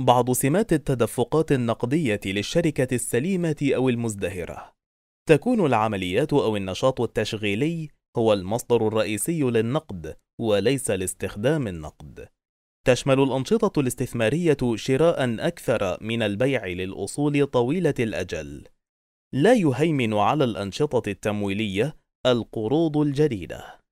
بعض سمات التدفقات النقدية للشركة السليمة أو المزدهرة تكون العمليات أو النشاط التشغيلي هو المصدر الرئيسي للنقد وليس لاستخدام النقد تشمل الأنشطة الاستثمارية شراء أكثر من البيع للأصول طويلة الأجل لا يهيمن على الأنشطة التمويلية القروض الجديدة